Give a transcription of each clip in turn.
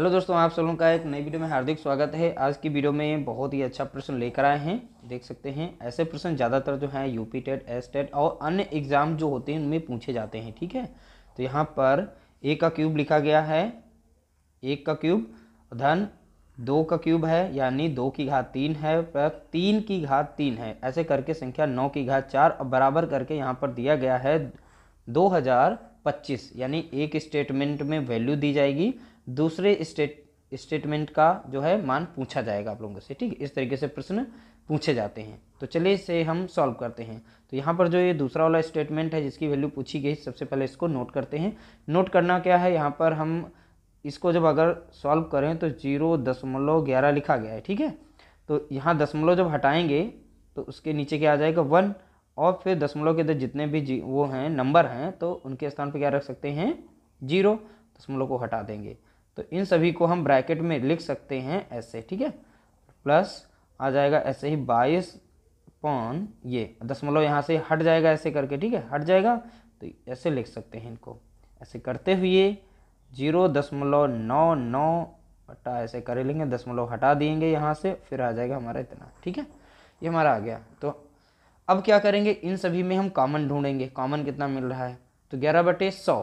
hello दोस्तों आप सब लोगों का एक नई वीडियो में हार्दिक स्वागत है आज की वीडियो में बहुत ही अच्छा प्रश्न लेकर आए हैं देख सकते हैं ऐसे प्रश्न ज़्यादातर जो हैं यूपी टेट एस टेट और अन्य एग्जाम जो होते हैं उनमें पूछे जाते हैं ठीक है तो यहाँ पर एक का क्यूब लिखा गया है एक का क्यूब धन दो का क्यूब है यानी दो की घात तीन है पर तीन की घात तीन है ऐसे करके संख्या नौ की घात चार और बराबर करके यहाँ पर दिया गया है दो हज़ार पच्चीस यानी एक स्टेटमेंट में वैल्यू दी जाएगी दूसरे स्टेट स्टेटमेंट का जो है मान पूछा जाएगा आप लोगों से ठीक इस तरीके से प्रश्न पूछे जाते हैं तो चलिए इसे हम सॉल्व करते हैं तो यहाँ पर जो ये दूसरा वाला स्टेटमेंट है जिसकी वैल्यू पूछी गई सबसे पहले इसको नोट करते हैं नोट करना क्या है यहाँ पर हम इसको जब अगर सॉल्व करें तो जीरो दशमलव ग्यारह लिखा गया है ठीक है तो यहाँ दशमलव जब हटाएंगे तो उसके नीचे क्या आ जाएगा वन और फिर दशमलव के जितने भी जी वो हैं नंबर हैं तो उनके स्थान पर क्या रख सकते हैं जीरो दशमलव को हटा देंगे तो इन सभी को हम ब्रैकेट में लिख सकते हैं ऐसे ठीक है प्लस आ जाएगा ऐसे ही बाईस पौन ये दशमलव यहाँ से हट जाएगा ऐसे करके ठीक है हट जाएगा तो ऐसे लिख सकते हैं इनको ऐसे करते हुए जीरो दशमलव नौ नौ हटा ऐसे कर लेंगे दशमलव हटा देंगे यहाँ से फिर आ जाएगा हमारा इतना ठीक है ये हमारा आ गया तो अब क्या करेंगे इन सभी में हम कॉमन ढूंढेंगे कॉमन कितना मिल रहा है तो ग्यारह बटे सौ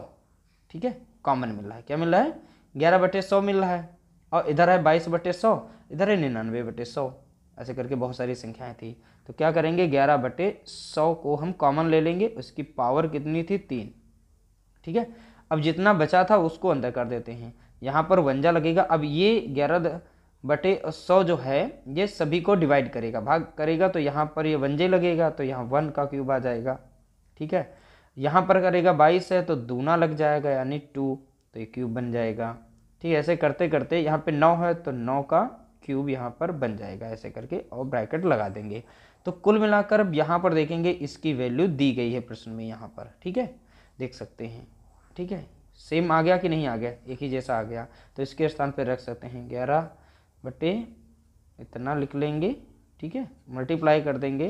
ठीक है कॉमन मिल रहा है क्या मिल रहा है ग्यारह बटे सौ मिल रहा है और इधर है बाईस बटे सौ इधर है निन्यानवे बटे सौ ऐसे करके बहुत सारी संख्याएं थी तो क्या करेंगे ग्यारह बटे सौ को हम कॉमन ले लेंगे उसकी पावर कितनी थी तीन ठीक है अब जितना बचा था उसको अंदर कर देते हैं यहाँ पर वंजा लगेगा अब ये ग्यारह बटे सौ जो है ये सभी को डिवाइड करेगा भाग करेगा तो यहाँ पर ये वन लगेगा तो यहाँ वन का क्यूब आ जाएगा ठीक है यहाँ पर करेगा बाईस है तो दूना लग जाएगा यानी टू तो ये क्यूब बन जाएगा ठीक है ऐसे करते करते यहाँ पे नौ है तो नौ का क्यूब यहाँ पर बन जाएगा ऐसे करके और ब्रैकेट लगा देंगे तो कुल मिलाकर अब यहाँ पर देखेंगे इसकी वैल्यू दी गई है प्रश्न में यहाँ पर ठीक है देख सकते हैं ठीक है सेम आ गया कि नहीं आ गया एक ही जैसा आ गया तो इसके स्थान पर रख सकते हैं ग्यारह बटे इतना लिख लेंगे ठीक है मल्टीप्लाई कर देंगे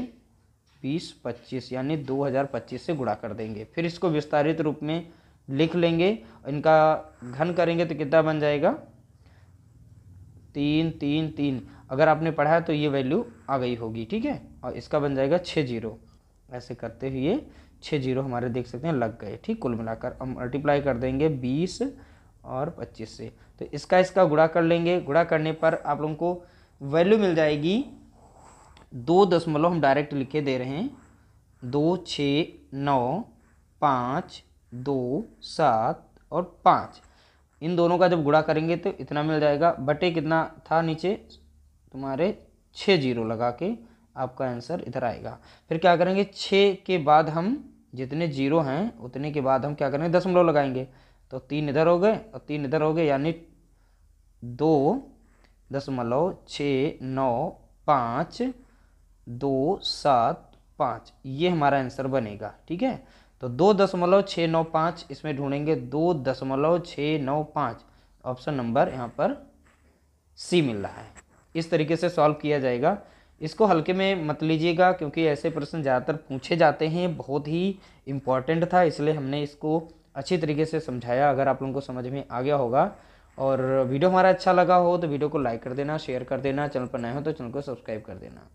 बीस पच्चीस यानी दो हज़ार पच्चीस से गुणा कर देंगे फिर इसको विस्तारित रूप में लिख लेंगे इनका घन करेंगे तो कितना बन जाएगा तीन तीन तीन अगर आपने पढ़ा है तो ये वैल्यू आ गई होगी ठीक है और इसका बन जाएगा छः जीरो ऐसे करते हुए छः जीरो हमारे देख सकते हैं लग गए ठीक कुल मिलाकर हम मल्टीप्लाई कर देंगे बीस और पच्चीस से तो इसका इसका गुड़ा कर लेंगे गुड़ा करने पर आप लोगों को वैल्यू मिल जाएगी दो दशमलव हम डायरेक्ट लिखे दे रहे हैं दो छ नौ पाँच दो सात और पाँच इन दोनों का जब गुड़ा करेंगे तो इतना मिल जाएगा बटे कितना था नीचे तुम्हारे छः जीरो लगा के आपका आंसर इधर आएगा फिर क्या करेंगे छः के बाद हम जितने जीरो हैं उतने के बाद हम क्या करेंगे दशमलव लगाएंगे तो तीन इधर हो गए और तीन इधर हो गए यानी दो दशमलव छ नौ पाँच दो सात पाँच ये हमारा आंसर बनेगा ठीक है तो दो दशमलव छः नौ पाँच इसमें ढूंढेंगे दो दशमलव छः नौ पाँच ऑप्शन नंबर यहाँ पर सी मिल रहा है इस तरीके से सॉल्व किया जाएगा इसको हल्के में मत लीजिएगा क्योंकि ऐसे प्रश्न ज़्यादातर पूछे जाते हैं बहुत ही इम्पॉर्टेंट था इसलिए हमने इसको अच्छी तरीके से समझाया अगर आप लोगों को समझ में आ गया होगा और वीडियो हमारा अच्छा लगा हो तो वीडियो को लाइक कर देना शेयर कर देना चैनल पर नए हो तो चैनल को सब्सक्राइब कर देना